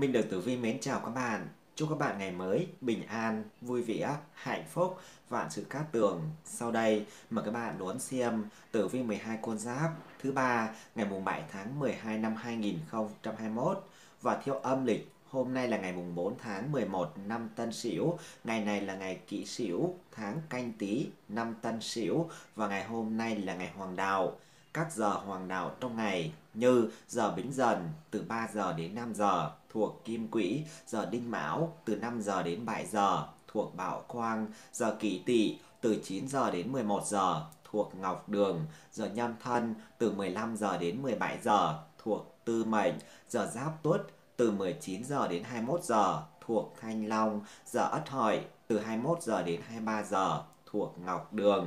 Minh được Tử Vi mến chào các bạn. Chúc các bạn ngày mới bình an, vui vẻ, hạnh phúc, vạn sự cát tường. Sau đây mời các bạn đón xem Tử Vi 12 con giáp thứ ba ngày mùng 7 tháng 12 năm 2021 và theo âm lịch Hôm nay là ngày mùng 4 tháng 11 năm Tân Sửu, ngày này là ngày Kỷ Sửu, tháng Canh Tý năm Tân Sửu và ngày hôm nay là ngày Hoàng đạo các giờ hoàng đạo trong ngày như giờ Bính Dần từ 3 giờ đến 5 giờ thuộc Kim Quỹ, giờ Đinh Mão từ 5 giờ đến 7 giờ thuộc Bảo Quang, giờ Kỷ Tỵ từ 9 giờ đến 11 giờ thuộc Ngọc Đường, giờ Nhâm Thân từ 15 giờ đến 17 giờ thuộc Tư Mệnh, giờ Giáp Tuất từ 19 giờ đến 21 giờ thuộc Thanh Long, giờ Ất Hợi từ 21 giờ đến 23 giờ thuộc Ngọc Đường.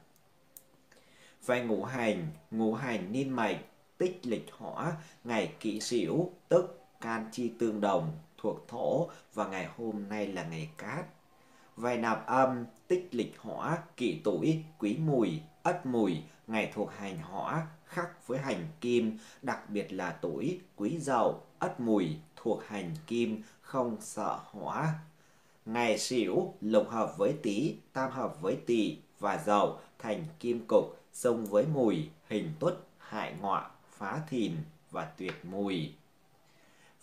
Vai ngũ hành, ngũ hành niên mệnh, tích lịch hỏa, ngày kỵ sửu, tức can chi tương đồng, thuộc thổ và ngày hôm nay là ngày cát. Vai nạp âm, tích lịch hỏa, kỵ tuổi, quý mùi, ất mùi, ngày thuộc hành hỏa, khắc với hành kim, đặc biệt là tuổi, quý dậu, ất mùi, thuộc hành kim, không sợ hỏa. Ngày sửu lục hợp với tý, tam hợp với tỵ và dậu thành kim cục, xông với mùi, hình tuất, hại ngọa, phá thìn và tuyệt mùi.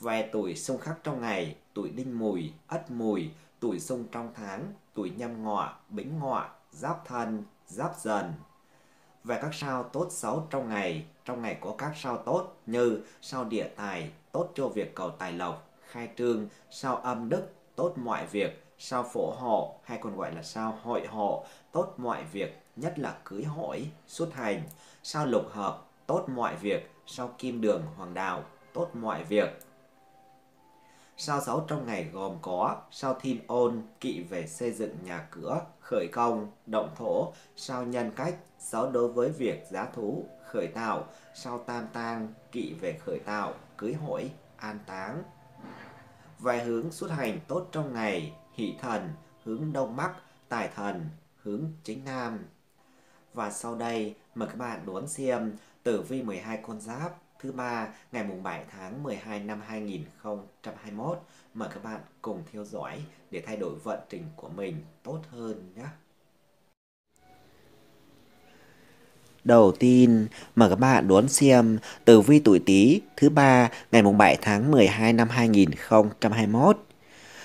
về tuổi xông khắc trong ngày, tuổi đinh mùi, ất mùi, tuổi xông trong tháng, tuổi nhâm ngọ bính ngọ giáp thân, giáp dần. Về các sao tốt xấu trong ngày, trong ngày có các sao tốt như sao địa tài, tốt cho việc cầu tài lộc, khai trương, sao âm đức, tốt mọi việc, sao phổ họ hay còn gọi là sao hội họ, tốt mọi việc, nhất là cưới hỏi, xuất hành, sao lục hợp, tốt mọi việc, sao kim đường hoàng đạo, tốt mọi việc. Sao sáu trong ngày gồm có sao thiên ôn, kỵ về xây dựng nhà cửa, khởi công, động thổ, sao nhân cách, sáu đối với việc giá thú, khởi tạo, sao tam tang, kỵ về khởi tạo, cưới hỏi, an táng. Vài hướng xuất hành tốt trong ngày, hỷ thần hướng đông bắc, tài thần hướng chính nam. Và sau đây mời các bạn đón xem tử vi 12 con giáp thứ ba ngày mùng 7 tháng 12 năm 2021. Mời các bạn cùng theo dõi để thay đổi vận trình của mình tốt hơn nhé. Đầu tiên, mời các bạn đón xem tử vi tuổi Tý thứ ba ngày mùng 7 tháng 12 năm 2021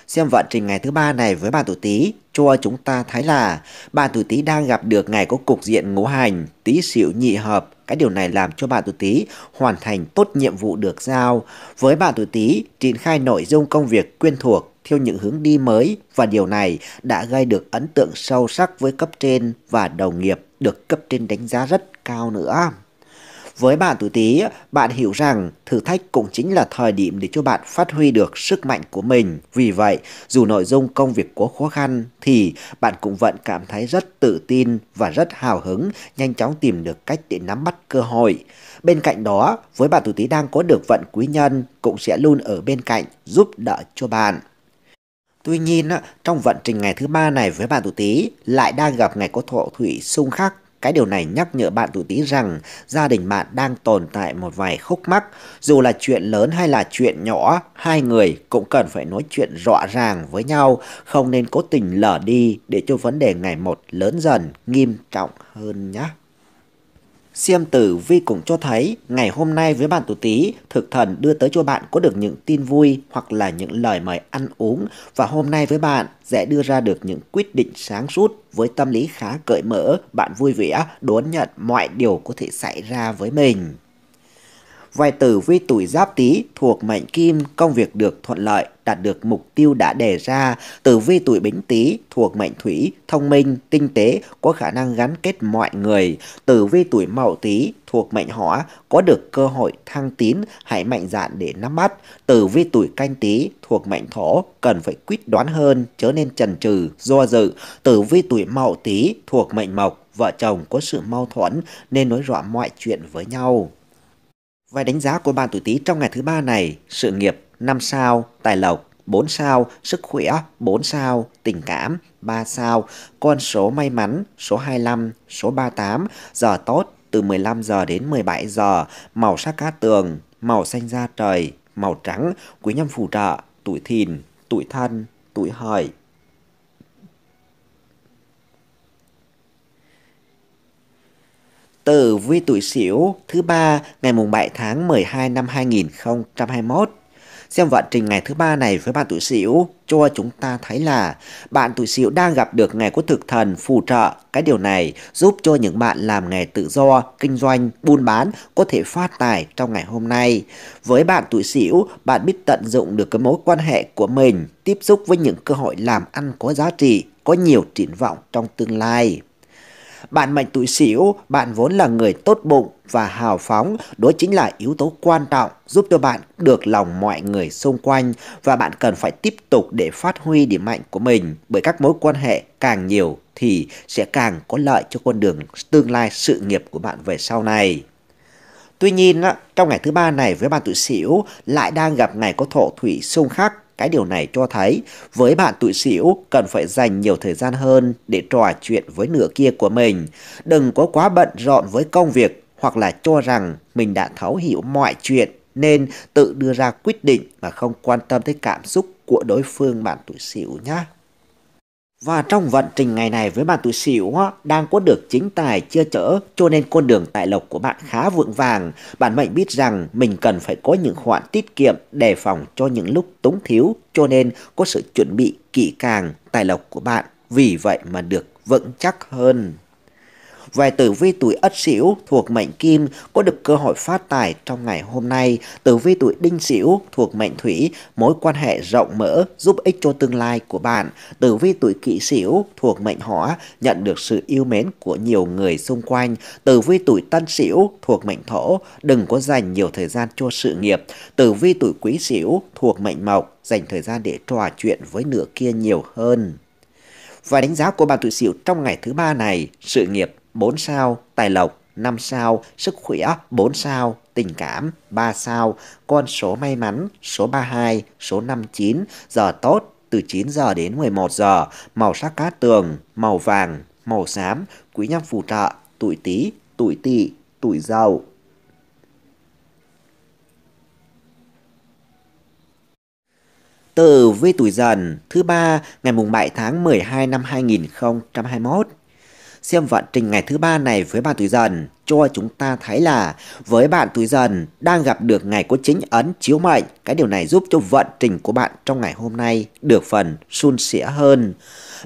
xem vận trình ngày thứ ba này với bà tuổi Tý cho chúng ta thấy là bà tuổi Tý đang gặp được ngày có cục diện ngũ hành, tý xỉu nhị hợp. Cái điều này làm cho bà tuổi Tý hoàn thành tốt nhiệm vụ được giao. Với bà tuổi Tý, triển khai nội dung công việc quyên thuộc theo những hướng đi mới và điều này đã gây được ấn tượng sâu sắc với cấp trên và đồng nghiệp được cấp trên đánh giá rất cao nữa. Với bạn tuổi Tý, bạn hiểu rằng thử thách cũng chính là thời điểm để cho bạn phát huy được sức mạnh của mình. Vì vậy, dù nội dung công việc có khó khăn thì bạn cũng vẫn cảm thấy rất tự tin và rất hào hứng, nhanh chóng tìm được cách để nắm bắt cơ hội. Bên cạnh đó, với bạn tuổi Tý đang có được vận quý nhân cũng sẽ luôn ở bên cạnh giúp đỡ cho bạn. Tuy nhiên, trong vận trình ngày thứ ba này với bạn tuổi Tý lại đang gặp ngày có thổ thủy xung khắc cái điều này nhắc nhở bạn tuổi tí rằng gia đình bạn đang tồn tại một vài khúc mắc. Dù là chuyện lớn hay là chuyện nhỏ, hai người cũng cần phải nói chuyện rõ ràng với nhau, không nên cố tình lờ đi để cho vấn đề ngày một lớn dần, nghiêm trọng hơn nhé. Xem tử vi cũng cho thấy ngày hôm nay với bạn tuổi Tý, thực thần đưa tới cho bạn có được những tin vui hoặc là những lời mời ăn uống và hôm nay với bạn sẽ đưa ra được những quyết định sáng suốt với tâm lý khá cởi mở, bạn vui vẻ đón nhận mọi điều có thể xảy ra với mình. Ngoài tử vi tuổi giáp tý thuộc mệnh kim, công việc được thuận lợi, đạt được mục tiêu đã đề ra. Tử vi tuổi bính tý thuộc mệnh thủy, thông minh, tinh tế, có khả năng gắn kết mọi người. Tử vi tuổi mậu tý thuộc mệnh hỏa, có được cơ hội thăng tín, hãy mạnh dạn để nắm bắt. Tử vi tuổi canh tý thuộc mệnh thổ, cần phải quyết đoán hơn, chớ nên chần chừ, do dự. Tử vi tuổi mậu tý thuộc mệnh mộc, vợ chồng có sự mâu thuẫn nên nói rõ mọi chuyện với nhau. Vài đánh giá của bạn tuổi Tý trong ngày thứ ba này, sự nghiệp 5 sao, tài lộc 4 sao, sức khỏe 4 sao, tình cảm 3 sao, con số may mắn số 25, số 38, giờ tốt từ 15 giờ đến 17 giờ, màu sắc cát tường, màu xanh da trời, màu trắng, quý nhân phù trợ, tuổi thìn, tuổi thân, tuổi hợi. tử vi tuổi Sửu thứ ba ngày mùng 7 tháng 12 năm 2021. Xem vận trình ngày thứ ba này với bạn tuổi Sửu cho chúng ta thấy là bạn tuổi Sửu đang gặp được ngày của thực thần phù trợ. Cái điều này giúp cho những bạn làm nghề tự do, kinh doanh, buôn bán có thể phát tài trong ngày hôm nay. Với bạn tuổi Sửu, bạn biết tận dụng được cái mối quan hệ của mình, tiếp xúc với những cơ hội làm ăn có giá trị, có nhiều triển vọng trong tương lai. Bạn mệnh tuổi Sửu, bạn vốn là người tốt bụng và hào phóng, đó chính là yếu tố quan trọng giúp cho bạn được lòng mọi người xung quanh và bạn cần phải tiếp tục để phát huy điểm mạnh của mình bởi các mối quan hệ càng nhiều thì sẽ càng có lợi cho con đường tương lai sự nghiệp của bạn về sau này. Tuy nhiên, trong ngày thứ ba này với bạn tuổi Sửu lại đang gặp ngày có thổ thủy xung khắc cái điều này cho thấy với bạn tuổi xỉu cần phải dành nhiều thời gian hơn để trò chuyện với nửa kia của mình. Đừng có quá bận rộn với công việc hoặc là cho rằng mình đã thấu hiểu mọi chuyện nên tự đưa ra quyết định mà không quan tâm tới cảm xúc của đối phương bạn tuổi xỉu nhé. Và trong vận trình ngày này với bạn tuổi Sửu đang có được chính tài chưa chở cho nên con đường tài lộc của bạn khá vượng vàng. Bạn mệnh biết rằng mình cần phải có những khoản tiết kiệm đề phòng cho những lúc túng thiếu cho nên có sự chuẩn bị kỹ càng tài lộc của bạn vì vậy mà được vững chắc hơn. Vài tử vi tuổi Ất Sửu thuộc mệnh Kim có được cơ hội phát tài trong ngày hôm nay. Tử vi tuổi Đinh Sửu thuộc mệnh Thủy, mối quan hệ rộng mở giúp ích cho tương lai của bạn. Tử vi tuổi Kỷ Sửu thuộc mệnh Hỏa, nhận được sự yêu mến của nhiều người xung quanh. Tử vi tuổi Tân Sửu thuộc mệnh Thổ, đừng có dành nhiều thời gian cho sự nghiệp. Tử vi tuổi Quý Sửu thuộc mệnh Mộc, dành thời gian để trò chuyện với nửa kia nhiều hơn. Và đánh giá của bạn tuổi Sửu trong ngày thứ ba này, sự nghiệp 4 sao, tài lộc 5 sao, sức khỏe 4 sao, tình cảm 3 sao, con số may mắn số 32, số 59, giờ tốt từ 9 giờ đến 11 giờ, màu sắc cát tường, màu vàng, màu xám, quý nhân phù trợ, tuổi Tý, tuổi Tỵ, tuổi Dậu. Tử vi tuổi dần thứ ba ngày mùng 7 tháng 12 năm 2021 xem vận trình ngày thứ ba này với bạn tuổi dần cho chúng ta thấy là với bạn tuổi dần đang gặp được ngày có chính ấn chiếu mệnh. Cái điều này giúp cho vận trình của bạn trong ngày hôm nay được phần suôn sẻ hơn.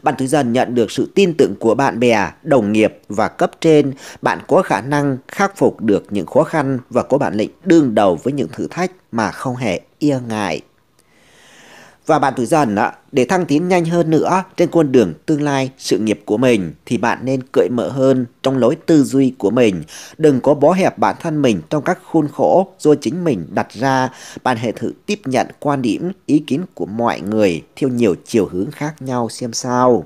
Bạn tuổi dần nhận được sự tin tưởng của bạn bè, đồng nghiệp và cấp trên. Bạn có khả năng khắc phục được những khó khăn và có bản lĩnh đương đầu với những thử thách mà không hề e ngại và bạn tuổi dần ạ, để thăng tiến nhanh hơn nữa trên con đường tương lai sự nghiệp của mình thì bạn nên cởi mở hơn trong lối tư duy của mình. Đừng có bó hẹp bản thân mình trong các khuôn khổ do chính mình đặt ra. Bạn hãy thử tiếp nhận quan điểm, ý kiến của mọi người theo nhiều chiều hướng khác nhau xem sao.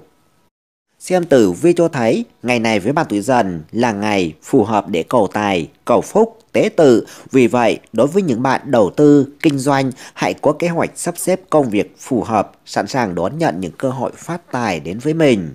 Xem tử vi cho thấy, ngày này với bạn tuổi dần là ngày phù hợp để cầu tài, cầu phúc, tế tự. Vì vậy, đối với những bạn đầu tư, kinh doanh, hãy có kế hoạch sắp xếp công việc phù hợp, sẵn sàng đón nhận những cơ hội phát tài đến với mình.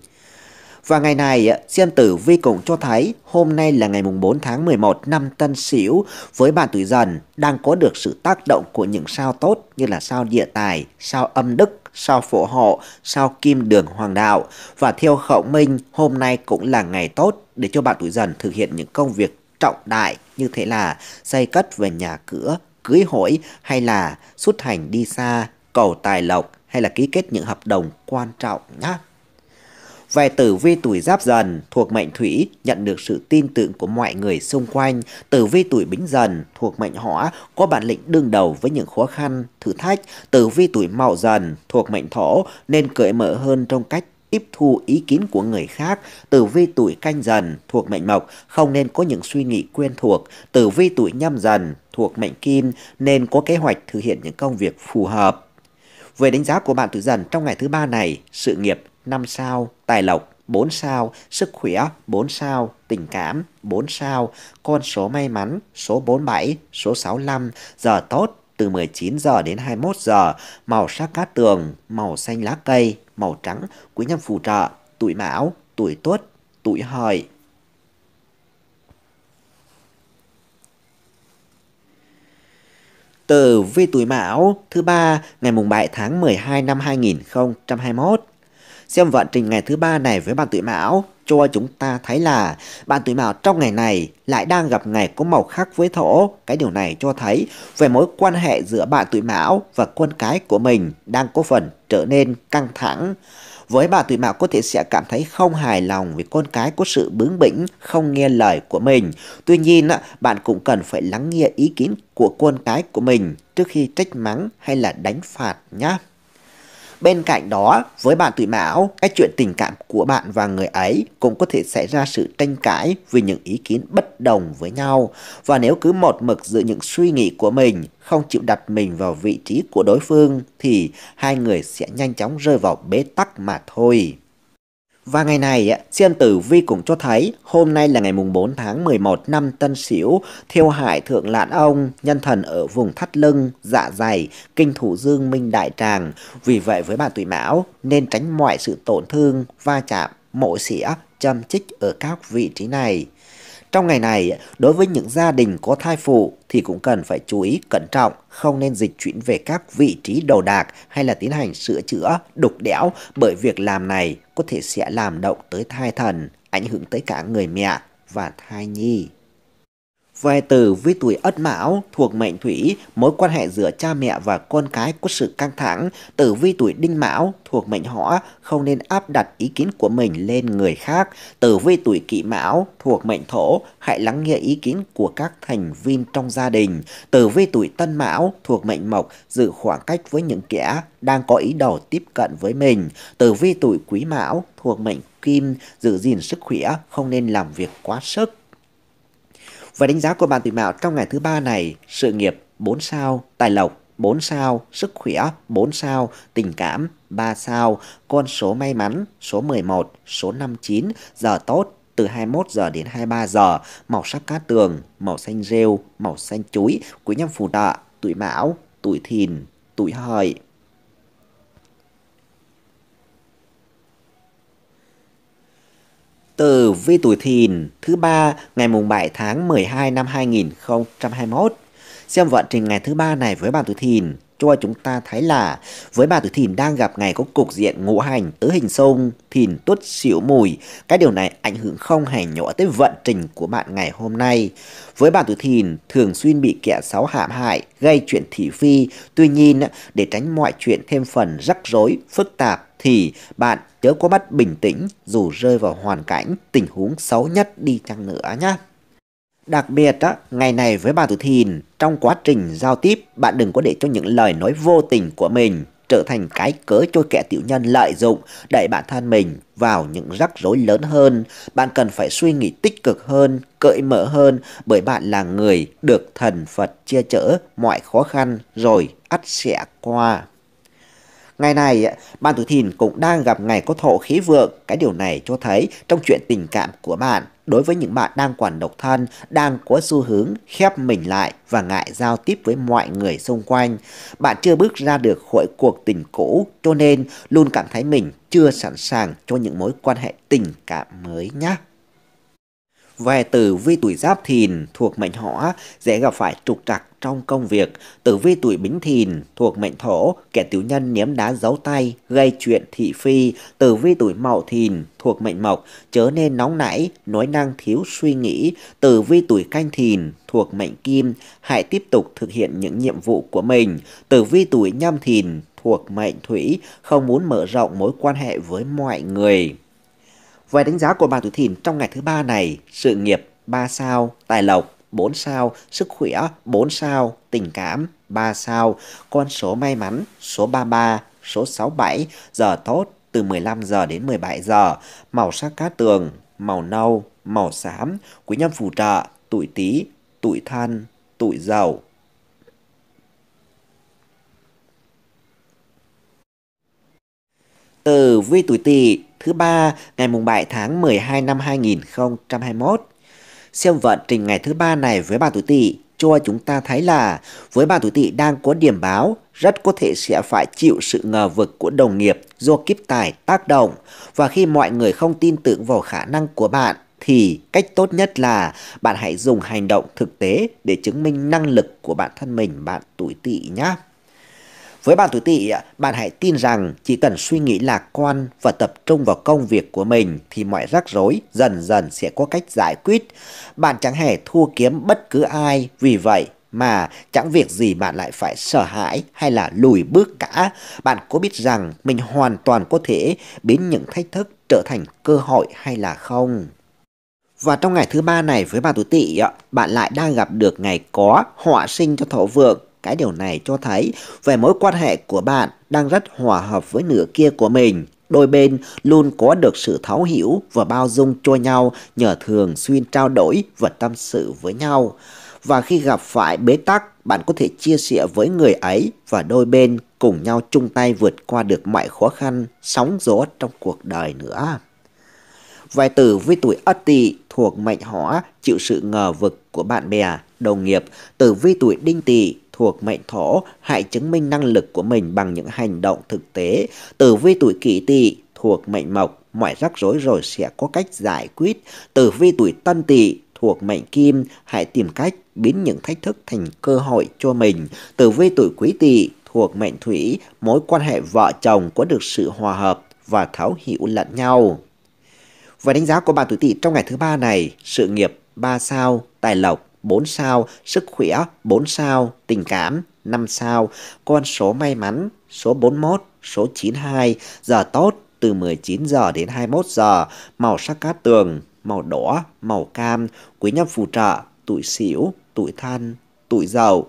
Và ngày này, xem tử vi cũng cho thấy hôm nay là ngày mùng 4 tháng 11 năm Tân Sửu với bạn tuổi dần đang có được sự tác động của những sao tốt như là sao địa tài, sao âm đức sao phổ hộ, sao kim đường hoàng đạo. Và theo khẩu minh, hôm nay cũng là ngày tốt để cho bạn tuổi dần thực hiện những công việc trọng đại như thế là xây cất về nhà cửa, cưới hỏi hay là xuất hành đi xa, cầu tài lộc hay là ký kết những hợp đồng quan trọng nhé về tử vi tuổi giáp dần thuộc mệnh thủy nhận được sự tin tưởng của mọi người xung quanh. Tử vi tuổi bính dần thuộc mệnh hỏa có bản lĩnh đương đầu với những khó khăn, thử thách. Tử vi tuổi mậu dần thuộc mệnh thổ nên cởi mở hơn trong cách tiếp thu ý kiến của người khác. Tử vi tuổi canh dần thuộc mệnh mộc không nên có những suy nghĩ quen thuộc. Tử vi tuổi nhâm dần thuộc mệnh kim nên có kế hoạch thực hiện những công việc phù hợp. Về đánh giá của bạn tuổi dần trong ngày thứ ba này, sự nghiệp 5 sao, tài lộc 4 sao, sức khỏe 4 sao, tình cảm 4 sao, con số may mắn số 47, số 65, giờ tốt từ 19 giờ đến 21 giờ, màu sắc cát tường, màu xanh lá cây, màu trắng, quý nhân phù trợ, tuổi mão, tuổi tuất, tuổi hợi. từ vi tuổi Mão thứ ba ngày mùng 7 tháng 12 năm 2021 Xem vận trình ngày thứ ba này với bạn tuổi mão cho chúng ta thấy là bạn tuổi mão trong ngày này lại đang gặp ngày có màu khác với thổ. Cái điều này cho thấy về mối quan hệ giữa bạn tuổi mão và con cái của mình đang có phần trở nên căng thẳng. Với bà tuổi mão có thể sẽ cảm thấy không hài lòng vì con cái có sự bướng bỉnh, không nghe lời của mình. Tuy nhiên, bạn cũng cần phải lắng nghe ý kiến của con cái của mình trước khi trách mắng hay là đánh phạt nhé. Bên cạnh đó, với bạn tuổi mão, cái chuyện tình cảm của bạn và người ấy cũng có thể xảy ra sự tranh cãi vì những ý kiến bất đồng với nhau. Và nếu cứ một mực giữ những suy nghĩ của mình, không chịu đặt mình vào vị trí của đối phương thì hai người sẽ nhanh chóng rơi vào bế tắc mà thôi. Và ngày này, Diên Tử Vi cũng cho thấy hôm nay là ngày mùng 4 tháng 11 năm Tân Sửu, thiêu hại thượng lạn ông, nhân thần ở vùng thắt lưng, dạ dày, kinh thủ dương minh đại tràng. Vì vậy với bạn tuổi Mão nên tránh mọi sự tổn thương, va chạm, mổ xỉa, châm chích ở các vị trí này. Trong ngày này, đối với những gia đình có thai phụ thì cũng cần phải chú ý cẩn trọng, không nên dịch chuyển về các vị trí đầu đạc hay là tiến hành sửa chữa, đục đẽo bởi việc làm này có thể sẽ làm động tới thai thần, ảnh hưởng tới cả người mẹ và thai nhi. Về từ với tuổi ất mão thuộc mệnh thủy, mối quan hệ giữa cha mẹ và con cái có sự căng thẳng. Tử vi tuổi đinh mão thuộc mệnh hỏa, không nên áp đặt ý kiến của mình lên người khác. Tử vi tuổi kỷ mão thuộc mệnh thổ, hãy lắng nghe ý kiến của các thành viên trong gia đình. Tử vi tuổi tân mão thuộc mệnh mộc, giữ khoảng cách với những kẻ đang có ý đồ tiếp cận với mình. Tử vi tuổi quý mão thuộc mệnh kim, giữ gìn sức khỏe, không nên làm việc quá sức. Và đánh giá của bạn tuổi Mạo trong ngày thứ ba này, sự nghiệp 4 sao, tài lộc 4 sao, sức khỏe 4 sao, tình cảm 3 sao, con số may mắn số 11, số 59, giờ tốt từ 21 giờ đến 23 giờ, màu sắc cá tường, màu xanh rêu, màu xanh chuối, quý nhân phù trợ, tuổi mão, tuổi thìn, tuổi hợi. từ vi tuổi thìn thứ ba ngày mùng 7 tháng 12 năm 2021. Xem vận trình ngày thứ ba này với bạn tuổi thìn cho chúng ta thấy là với bà tuổi thìn đang gặp ngày có cục diện ngũ hành tứ hình xung thìn tuất xỉu mùi cái điều này ảnh hưởng không hề nhỏ tới vận trình của bạn ngày hôm nay với bà tuổi thìn thường xuyên bị kẻ xấu hãm hại gây chuyện thị phi tuy nhiên để tránh mọi chuyện thêm phần rắc rối phức tạp thì bạn chớ có mất bình tĩnh dù rơi vào hoàn cảnh tình huống xấu nhất đi chăng nữa nhé. Đặc biệt á, ngày này với bà Tử Thìn, trong quá trình giao tiếp, bạn đừng có để cho những lời nói vô tình của mình trở thành cái cớ cho kẻ tiểu nhân lợi dụng đẩy bản thân mình vào những rắc rối lớn hơn. Bạn cần phải suy nghĩ tích cực hơn, cởi mở hơn bởi bạn là người được thần Phật chia chở mọi khó khăn rồi ắt sẽ qua. Ngày này, bạn tuổi thìn cũng đang gặp ngày có thổ khí vượng. Cái điều này cho thấy trong chuyện tình cảm của bạn, đối với những bạn đang quản độc thân, đang có xu hướng khép mình lại và ngại giao tiếp với mọi người xung quanh. Bạn chưa bước ra được khỏi cuộc tình cũ, cho nên luôn cảm thấy mình chưa sẵn sàng cho những mối quan hệ tình cảm mới nhé. Về tử vi tuổi giáp thìn thuộc mệnh hỏa dễ gặp phải trục trặc trong công việc. Tử vi tuổi bính thìn thuộc mệnh thổ, kẻ tiểu nhân ném đá giấu tay, gây chuyện thị phi. Tử vi tuổi mậu thìn thuộc mệnh mộc, chớ nên nóng nảy, nói năng thiếu suy nghĩ. Tử vi tuổi canh thìn thuộc mệnh kim, hãy tiếp tục thực hiện những nhiệm vụ của mình. Tử vi tuổi nhâm thìn thuộc mệnh thủy, không muốn mở rộng mối quan hệ với mọi người. Về đánh giá của bà tuổi Thìn trong ngày thứ ba này, sự nghiệp 3 sao, tài lộc 4 sao, sức khỏe 4 sao, tình cảm 3 sao, con số may mắn số 33, số 67, giờ tốt từ 15 giờ đến 17 giờ, màu sắc cá tường, màu nâu, màu xám, quý nhân phù trợ, tuổi tí, tuổi thân, tuổi giàu tử vi tuổi Tỵ thứ ba ngày mùng 7 tháng 12 năm 2021. Xem vận trình ngày thứ ba này với bà tuổi Tỵ cho chúng ta thấy là với bà tuổi Tỵ đang có điểm báo rất có thể sẽ phải chịu sự ngờ vực của đồng nghiệp do kiếp tài tác động và khi mọi người không tin tưởng vào khả năng của bạn thì cách tốt nhất là bạn hãy dùng hành động thực tế để chứng minh năng lực của bản thân mình bạn tuổi tỵ nhé. Với bạn tuổi tỵ, bạn hãy tin rằng chỉ cần suy nghĩ lạc quan và tập trung vào công việc của mình thì mọi rắc rối dần dần sẽ có cách giải quyết. Bạn chẳng hề thua kiếm bất cứ ai, vì vậy mà chẳng việc gì bạn lại phải sợ hãi hay là lùi bước cả. Bạn có biết rằng mình hoàn toàn có thể biến những thách thức trở thành cơ hội hay là không? Và trong ngày thứ ba này với bà tuổi tỵ, bạn lại đang gặp được ngày có họa sinh cho thổ vượng cái điều này cho thấy về mối quan hệ của bạn đang rất hòa hợp với nửa kia của mình. Đôi bên luôn có được sự thấu hiểu và bao dung cho nhau nhờ thường xuyên trao đổi và tâm sự với nhau. Và khi gặp phải bế tắc, bạn có thể chia sẻ với người ấy và đôi bên cùng nhau chung tay vượt qua được mọi khó khăn, sóng gió trong cuộc đời nữa. Vài tử vi tuổi Ất Tỵ thuộc mệnh Hỏa chịu sự ngờ vực của bạn bè, đồng nghiệp, tử vi tuổi Đinh Tỵ thuộc mệnh thổ, hãy chứng minh năng lực của mình bằng những hành động thực tế. Tử vi tuổi kỷ tỵ thuộc mệnh mộc, mọi rắc rối rồi sẽ có cách giải quyết. Tử vi tuổi tân tỵ thuộc mệnh kim, hãy tìm cách biến những thách thức thành cơ hội cho mình. Tử vi tuổi quý tỵ thuộc mệnh thủy, mối quan hệ vợ chồng có được sự hòa hợp và thấu hiểu lẫn nhau. Và đánh giá của bạn tuổi tỵ trong ngày thứ ba này, sự nghiệp 3 sao, tài lộc 4 sao, sức khỏe 4 sao, tình cảm 5 sao, con số may mắn số 41, số 92, giờ tốt từ 19 giờ đến 21 giờ, màu sắc cát tường, màu đỏ, màu cam, quý nhân phù trợ, tuổi xỉu, tuổi thân, tuổi giàu.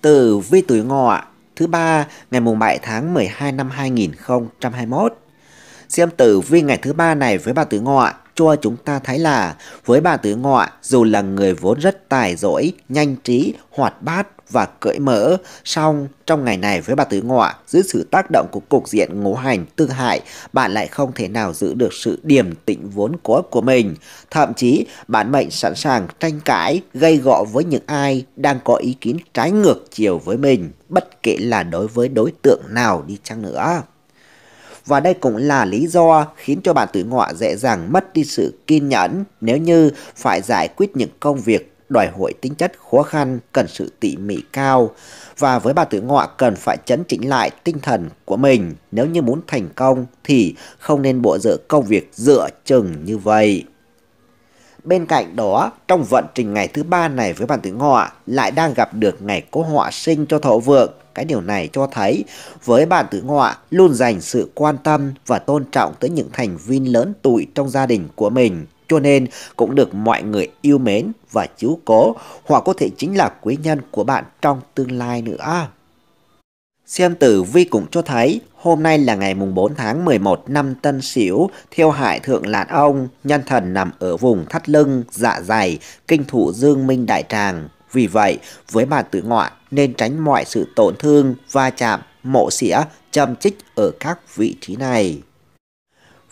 từ vi tuổi ngọ, thứ ba, ngày mùng 7 tháng 12 năm 2021 xem tử vi ngày thứ ba này với bà Tử Ngọ cho chúng ta thấy là với bà Tử Ngọ dù là người vốn rất tài giỏi, nhanh trí, hoạt bát và cởi mở. Song trong ngày này với bà tử Ngọ, dưới sự tác động của cục diện ngũ hành tương hại, bạn lại không thể nào giữ được sự điềm tĩnh vốn có của mình. Thậm chí, bản mệnh sẵn sàng tranh cãi, gây gọ với những ai đang có ý kiến trái ngược chiều với mình, bất kể là đối với đối tượng nào đi chăng nữa và đây cũng là lý do khiến cho bạn tuổi ngọ dễ dàng mất đi sự kiên nhẫn nếu như phải giải quyết những công việc đòi hỏi tính chất khó khăn cần sự tỉ mỉ cao và với bạn tuổi ngọ cần phải chấn chỉnh lại tinh thần của mình nếu như muốn thành công thì không nên bộ dở công việc dựa chừng như vậy Bên cạnh đó, trong vận trình ngày thứ ba này với bản tử ngọ lại đang gặp được ngày cố họa sinh cho thổ vượng. Cái điều này cho thấy với bản tử ngọ luôn dành sự quan tâm và tôn trọng tới những thành viên lớn tuổi trong gia đình của mình. Cho nên cũng được mọi người yêu mến và chú cố hoặc có thể chính là quý nhân của bạn trong tương lai nữa. Xem tử vi cũng cho thấy Hôm nay là ngày mùng 4 tháng 11 năm Tân Sửu, thiêu hại thượng lạn ông, nhân thần nằm ở vùng thắt lưng, dạ dày, kinh thủ dương minh đại tràng. Vì vậy, với bà tự ngọa nên tránh mọi sự tổn thương, va chạm, mộ xỉa, châm chích ở các vị trí này.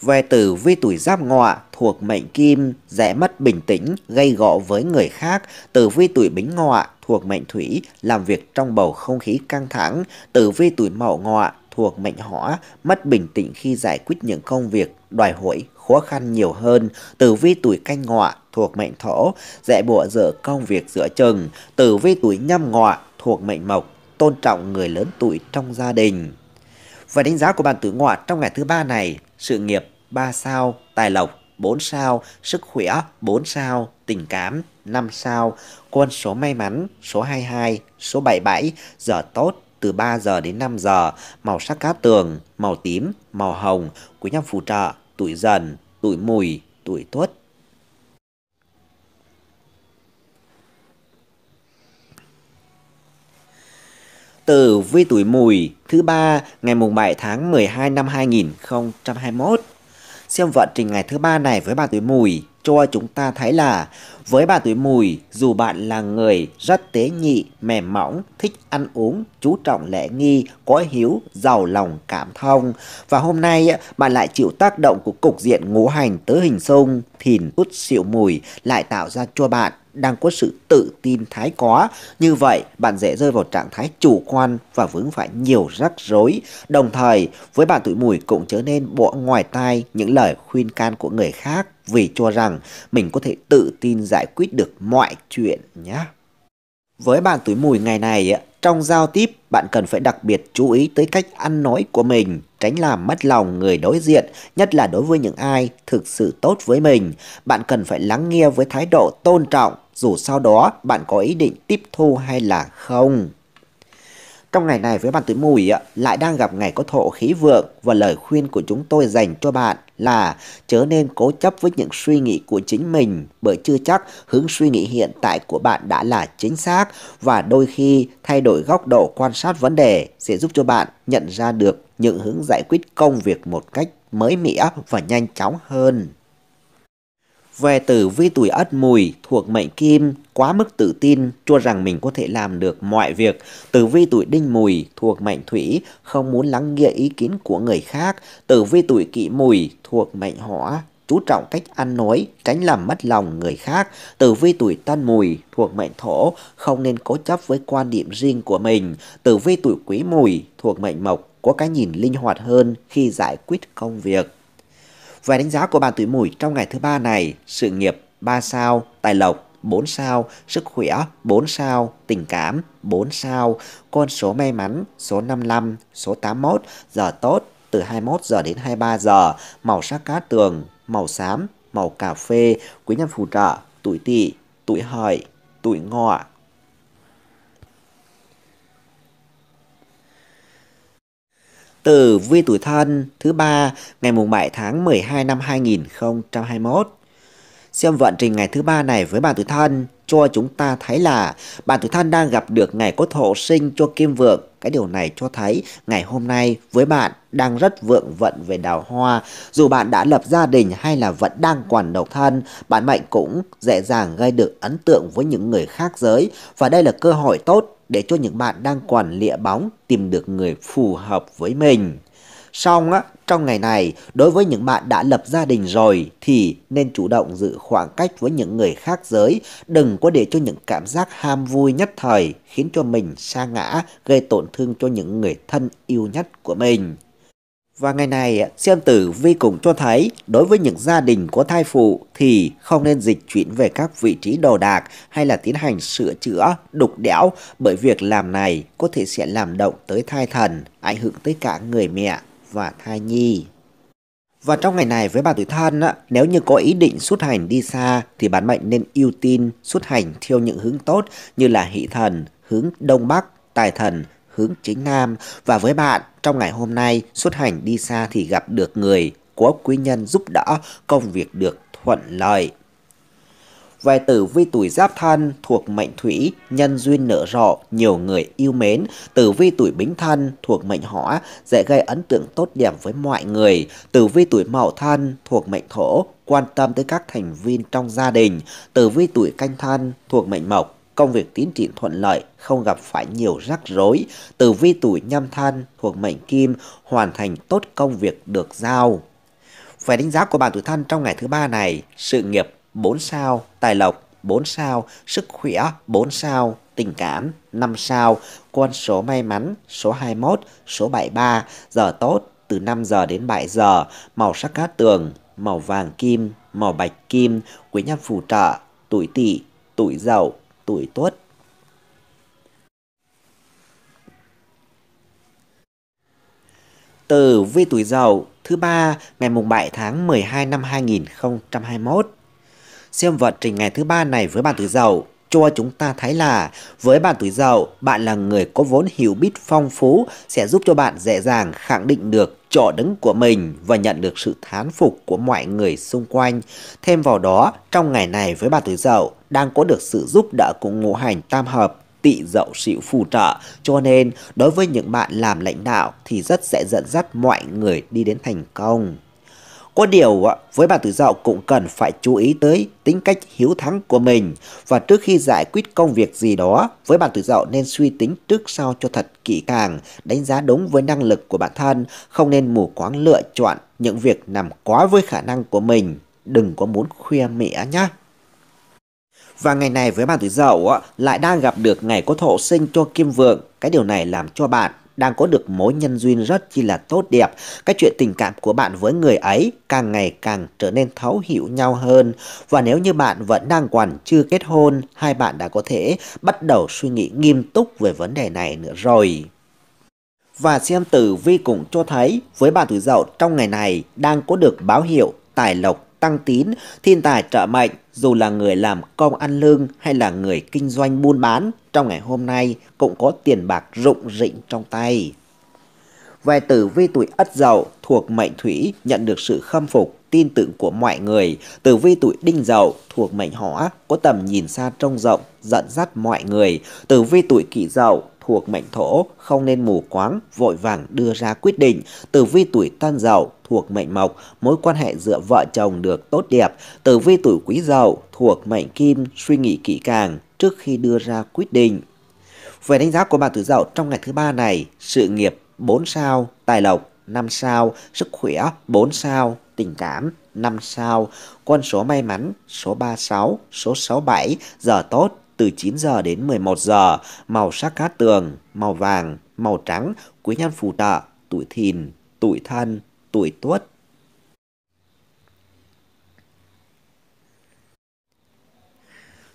Về tử vi tuổi giáp ngọ thuộc mệnh kim, dễ mất bình tĩnh, gây gọ với người khác. Tử vi tuổi bính ngọ thuộc mệnh thủy, làm việc trong bầu không khí căng thẳng. Tử vi tuổi mậu ngọ thuộc mệnh hỏa, mất bình tĩnh khi giải quyết những công việc đòi hỏi khó khăn nhiều hơn. Tử vi tuổi canh ngọ thuộc mệnh thổ, dễ bộ dở công việc giữa chừng. Tử vi tuổi nhâm ngọ thuộc mệnh mộc, tôn trọng người lớn tuổi trong gia đình. Và đánh giá của bạn tử ngọ trong ngày thứ ba này, sự nghiệp 3 sao, tài lộc 4 sao, sức khỏe 4 sao, tình cảm 5 sao, quân số may mắn số 22, số 77, giờ tốt từ 3 giờ đến 5 giờ, màu sắc cát tường, màu tím, màu hồng của nhằm phù trợ tuổi dần, tuổi mùi, tuổi tuất. từ vi tuổi mùi thứ ba ngày mùng 7 tháng 12 năm 2021. Xem vận trình ngày thứ ba này với bà tuổi mùi cho chúng ta thấy là với bà tuổi mùi, dù bạn là người rất tế nhị, mềm mỏng, thích ăn uống, chú trọng lễ nghi, có hiếu, giàu lòng cảm thông và hôm nay bạn lại chịu tác động của cục diện ngũ hành tứ hình xung, thìn út xịu mùi lại tạo ra cho bạn đang có sự tự tin thái quá. Như vậy, bạn dễ rơi vào trạng thái chủ quan và vướng phải nhiều rắc rối. Đồng thời, với bạn tuổi mùi cũng trở nên bỏ ngoài tai những lời khuyên can của người khác vì cho rằng mình có thể tự tin giải quyết được mọi chuyện nhé. Với bạn tuổi mùi ngày này, trong giao tiếp bạn cần phải đặc biệt chú ý tới cách ăn nói của mình, tránh làm mất lòng người đối diện, nhất là đối với những ai thực sự tốt với mình. Bạn cần phải lắng nghe với thái độ tôn trọng, dù sau đó bạn có ý định tiếp thu hay là không. Trong ngày này với bạn tuổi mùi lại đang gặp ngày có thổ khí vượng và lời khuyên của chúng tôi dành cho bạn là chớ nên cố chấp với những suy nghĩ của chính mình bởi chưa chắc hướng suy nghĩ hiện tại của bạn đã là chính xác và đôi khi thay đổi góc độ quan sát vấn đề sẽ giúp cho bạn nhận ra được những hướng giải quyết công việc một cách mới mẻ và nhanh chóng hơn. Về tử vi tuổi ất mùi thuộc mệnh kim quá mức tự tin cho rằng mình có thể làm được mọi việc. Tử vi tuổi đinh mùi thuộc mệnh thủy không muốn lắng nghe ý kiến của người khác. Tử vi tuổi kỷ mùi thuộc mệnh hỏa chú trọng cách ăn nói, tránh làm mất lòng người khác. Tử vi tuổi tân mùi thuộc mệnh thổ, không nên cố chấp với quan điểm riêng của mình. Tử vi tuổi quý mùi thuộc mệnh mộc, có cái nhìn linh hoạt hơn khi giải quyết công việc. Về đánh giá của bạn tuổi mùi trong ngày thứ ba này, sự nghiệp 3 sao, tài lộc 4 sao, sức khỏe 4 sao, tình cảm 4 sao, con số may mắn số 55, số 81, giờ tốt từ 21 giờ đến 23 giờ, màu sắc cá tường, màu xám, màu cà phê, quý nhân phù trợ, tuổi tỵ, tuổi hợi, tuổi ngọ, tử vi tuổi thân thứ ba ngày mùng 7 tháng 12 năm 2021. Xem vận trình ngày thứ ba này với bạn tuổi thân cho chúng ta thấy là bạn tuổi thân đang gặp được ngày có thọ sinh cho kim vượng. Cái điều này cho thấy ngày hôm nay với bạn đang rất vượng vận về đào hoa. Dù bạn đã lập gia đình hay là vẫn đang còn độc thân, bạn mệnh cũng dễ dàng gây được ấn tượng với những người khác giới và đây là cơ hội tốt để cho những bạn đang quản lịa bóng tìm được người phù hợp với mình. Song á, trong ngày này, đối với những bạn đã lập gia đình rồi thì nên chủ động giữ khoảng cách với những người khác giới, đừng có để cho những cảm giác ham vui nhất thời khiến cho mình sa ngã, gây tổn thương cho những người thân yêu nhất của mình. Và ngày này, xem tử vi cũng cho thấy đối với những gia đình có thai phụ thì không nên dịch chuyển về các vị trí đồ đạc hay là tiến hành sửa chữa, đục đẽo bởi việc làm này có thể sẽ làm động tới thai thần, ảnh hưởng tới cả người mẹ và thai nhi. Và trong ngày này với bà tuổi thân, nếu như có ý định xuất hành đi xa thì bạn mệnh nên ưu tiên xuất hành theo những hướng tốt như là hỷ thần, hướng đông bắc, tài thần, hướng chính Nam và với bạn trong ngày hôm nay xuất hành đi xa thì gặp được người của quý nhân giúp đỡ công việc được thuận lợi. Về tử vi tuổi giáp thân thuộc mệnh thủy, nhân duyên nở rộ, nhiều người yêu mến. Tử vi tuổi bính thân thuộc mệnh hỏa, dễ gây ấn tượng tốt đẹp với mọi người. Tử vi tuổi mậu thân thuộc mệnh thổ, quan tâm tới các thành viên trong gia đình. Tử vi tuổi canh thân thuộc mệnh mộc, công việc tiến triển thuận lợi, không gặp phải nhiều rắc rối, từ vi tuổi nhâm thân thuộc mệnh kim hoàn thành tốt công việc được giao. Về đánh giá của bạn tuổi thân trong ngày thứ ba này, sự nghiệp 4 sao, tài lộc 4 sao, sức khỏe 4 sao, tình cảm 5 sao, con số may mắn số 21, số 73, giờ tốt từ 5 giờ đến 7 giờ, màu sắc cát tường, màu vàng kim, màu bạch kim, quý nhân phù trợ, tuổi tỵ, tuổi dậu, tuổi tuất Tử vi tuổi dậu thứ ba ngày mùng 7 tháng 12 năm 2021. Xem vận trình ngày thứ ba này với bạn tuổi dậu cho chúng ta thấy là với bạn tuổi dậu, bạn là người có vốn hiểu biết phong phú sẽ giúp cho bạn dễ dàng khẳng định được chỗ đứng của mình và nhận được sự thán phục của mọi người xung quanh. Thêm vào đó, trong ngày này với bạn tuổi dậu đang có được sự giúp đỡ của ngũ hành tam hợp tị dậu sửu phù trợ cho nên đối với những bạn làm lãnh đạo thì rất dễ dẫn dắt mọi người đi đến thành công có điều với bà tử dậu cũng cần phải chú ý tới tính cách hiếu thắng của mình và trước khi giải quyết công việc gì đó với bà tử dậu nên suy tính trước sau cho thật kỹ càng, đánh giá đúng với năng lực của bản thân, không nên mù quáng lựa chọn những việc nằm quá với khả năng của mình. Đừng có muốn khuya mỉa nhé. Và ngày này với bạn tuổi dậu lại đang gặp được ngày có thọ sinh cho kim vượng. Cái điều này làm cho bạn đang có được mối nhân duyên rất chi là tốt đẹp. Các chuyện tình cảm của bạn với người ấy càng ngày càng trở nên thấu hiểu nhau hơn. Và nếu như bạn vẫn đang còn chưa kết hôn, hai bạn đã có thể bắt đầu suy nghĩ nghiêm túc về vấn đề này nữa rồi. Và xem tử vi cũng cho thấy với bạn tuổi dậu trong ngày này đang có được báo hiệu tài lộc tăng tín, thiên tài trợ mệnh, dù là người làm công ăn lương hay là người kinh doanh buôn bán, trong ngày hôm nay cũng có tiền bạc rụng rịnh trong tay. Về tử vi tuổi Ất Dậu thuộc mệnh Thủy nhận được sự khâm phục, tin tưởng của mọi người. Tử vi tuổi Đinh Dậu thuộc mệnh Hỏa có tầm nhìn xa trông rộng, dẫn dắt mọi người. Tử vi tuổi Kỷ Dậu thuộc mệnh thổ không nên mù quáng, vội vàng đưa ra quyết định. Tử vi tuổi tân dậu thuộc mệnh mộc, mối quan hệ giữa vợ chồng được tốt đẹp. Tử vi tuổi quý dậu thuộc mệnh kim, suy nghĩ kỹ càng trước khi đưa ra quyết định. Về đánh giá của bạn tuổi dậu trong ngày thứ ba này, sự nghiệp 4 sao, tài lộc 5 sao, sức khỏe 4 sao, tình cảm 5 sao, con số may mắn số 36, số 67, giờ tốt từ 9 giờ đến 11 giờ, màu sắc cát tường, màu vàng, màu trắng, quý nhân phù trợ, tuổi thìn, tuổi thân, tuổi tuất.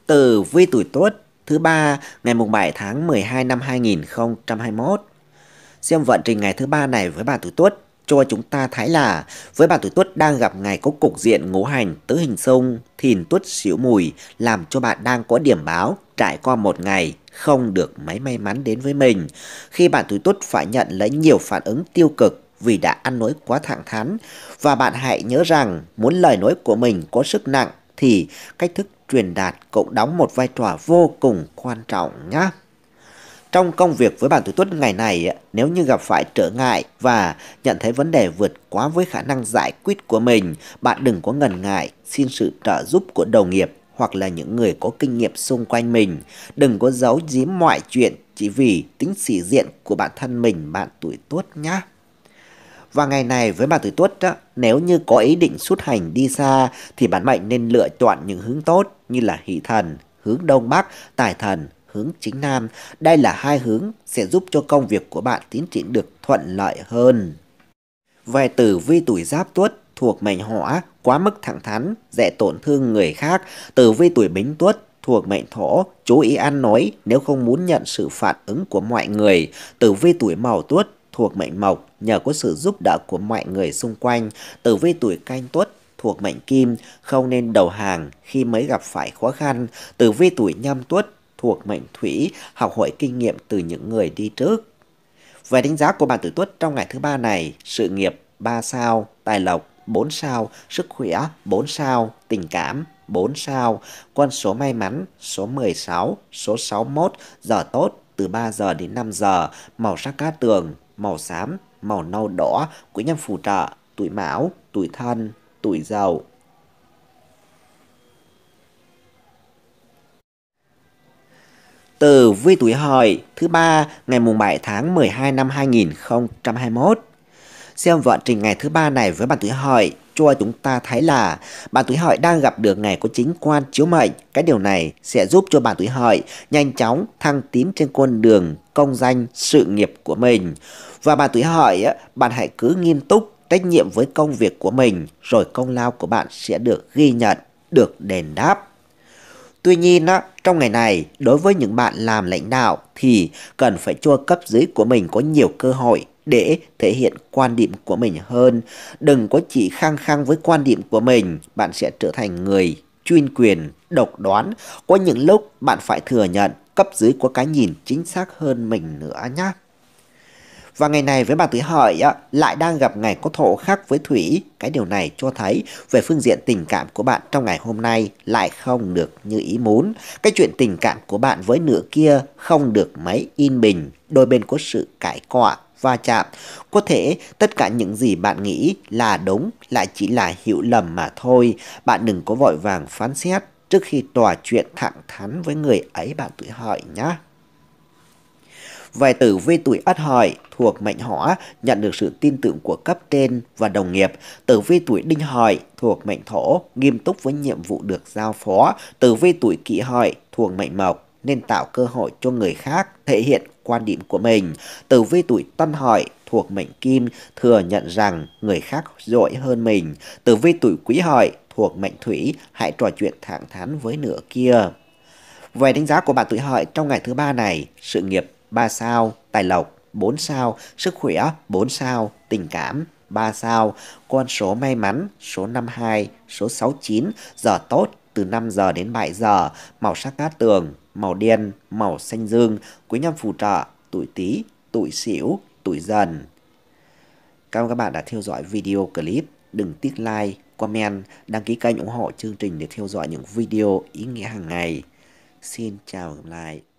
từ vi tuổi tuất thứ ba ngày mùng 7 tháng 12 năm 2021. Xem vận trình ngày thứ ba này với bà tuổi tuất cho chúng ta thấy là với bạn tuổi tuất đang gặp ngày có cục diện ngũ hành tứ hình xung thìn tuất xỉu mùi làm cho bạn đang có điểm báo trải qua một ngày không được mấy may mắn đến với mình khi bạn tuổi tuất phải nhận lấy nhiều phản ứng tiêu cực vì đã ăn nói quá thẳng thắn và bạn hãy nhớ rằng muốn lời nói của mình có sức nặng thì cách thức truyền đạt cũng đóng một vai trò vô cùng quan trọng nhé trong công việc với bản tuổi tuất ngày này, nếu như gặp phải trở ngại và nhận thấy vấn đề vượt quá với khả năng giải quyết của mình, bạn đừng có ngần ngại, xin sự trợ giúp của đồng nghiệp hoặc là những người có kinh nghiệm xung quanh mình. Đừng có giấu giếm mọi chuyện chỉ vì tính sĩ diện của bản thân mình bạn tuổi tuất nhé. Và ngày này với bạn tuổi tuất nếu như có ý định xuất hành đi xa thì bạn mệnh nên lựa chọn những hướng tốt như là hỷ thần, hướng đông bắc, tài thần, hướng chính nam. Đây là hai hướng sẽ giúp cho công việc của bạn tiến triển được thuận lợi hơn. Về tử vi tuổi giáp tuất thuộc mệnh hỏa, quá mức thẳng thắn, dễ tổn thương người khác. Tử vi tuổi bính tuất thuộc mệnh thổ, chú ý ăn nói nếu không muốn nhận sự phản ứng của mọi người. Tử vi tuổi mậu tuất thuộc mệnh mộc, nhờ có sự giúp đỡ của mọi người xung quanh. Tử vi tuổi canh tuất thuộc mệnh kim, không nên đầu hàng khi mới gặp phải khó khăn. Tử vi tuổi nhâm tuất thuộc mệnh thủy, học hỏi kinh nghiệm từ những người đi trước. Về đánh giá của bạn tử tuất trong ngày thứ ba này, sự nghiệp 3 sao, tài lộc 4 sao, sức khỏe 4 sao, tình cảm 4 sao, con số may mắn số 16, số 61, giờ tốt từ 3 giờ đến 5 giờ, màu sắc cát tường, màu xám, màu nâu đỏ, quý nhân phù trợ, tuổi mão, tuổi thân, tuổi dậu, Từ vui Tuổi Hợi thứ ba ngày mùng 7 tháng 12 năm 2021. Xem vận trình ngày thứ ba này với bạn Tuổi Hợi cho chúng ta thấy là bạn tuổi hợi đang gặp được ngày có chính quan chiếu mệnh. Cái điều này sẽ giúp cho bạn tuổi hợi nhanh chóng thăng tiến trên con đường công danh sự nghiệp của mình. Và bạn tuổi hợi, bạn hãy cứ nghiêm túc trách nhiệm với công việc của mình rồi công lao của bạn sẽ được ghi nhận, được đền đáp. Tuy nhiên, á, trong ngày này, đối với những bạn làm lãnh đạo thì cần phải cho cấp dưới của mình có nhiều cơ hội để thể hiện quan điểm của mình hơn. Đừng có chỉ khăng khăng với quan điểm của mình, bạn sẽ trở thành người chuyên quyền, độc đoán. Có những lúc bạn phải thừa nhận cấp dưới có cái nhìn chính xác hơn mình nữa nhé. Và ngày này với bạn tuổi Hợi á, lại đang gặp ngày có thổ khác với Thủy. Cái điều này cho thấy về phương diện tình cảm của bạn trong ngày hôm nay lại không được như ý muốn. Cái chuyện tình cảm của bạn với nửa kia không được mấy in bình. Đôi bên có sự cãi cọ va chạm. Có thể tất cả những gì bạn nghĩ là đúng lại chỉ là hiểu lầm mà thôi. Bạn đừng có vội vàng phán xét trước khi tòa chuyện thẳng thắn với người ấy bạn tuổi Hợi nhé. Vài tử vi tuổi Ất Hợi thuộc mệnh Hỏa nhận được sự tin tưởng của cấp trên và đồng nghiệp. Tử vi tuổi Đinh Hợi thuộc mệnh Thổ nghiêm túc với nhiệm vụ được giao phó. Tử vi tuổi Kỷ Hợi thuộc mệnh Mộc nên tạo cơ hội cho người khác thể hiện quan điểm của mình. Tử vi tuổi Tân Hợi thuộc mệnh Kim thừa nhận rằng người khác giỏi hơn mình. Tử vi tuổi Quý Hợi thuộc mệnh Thủy hãy trò chuyện thẳng thắn với nửa kia. Về đánh giá của bạn tuổi hợi trong ngày thứ ba này, sự nghiệp 3 sao, tài lộc 4 sao, sức khỏe 4 sao, tình cảm 3 sao, con số may mắn số 52, số 69, giờ tốt từ 5 giờ đến 7 giờ, màu sắc cát tường, màu đen, màu xanh dương, quý nhân phù trợ, tuổi Tý, tuổi Sửu, tuổi Dần. Cảm ơn các bạn đã theo dõi video clip, đừng tiếc like, comment, đăng ký kênh ủng hộ chương trình để theo dõi những video ý nghĩa hàng ngày. Xin chào và gặp lại.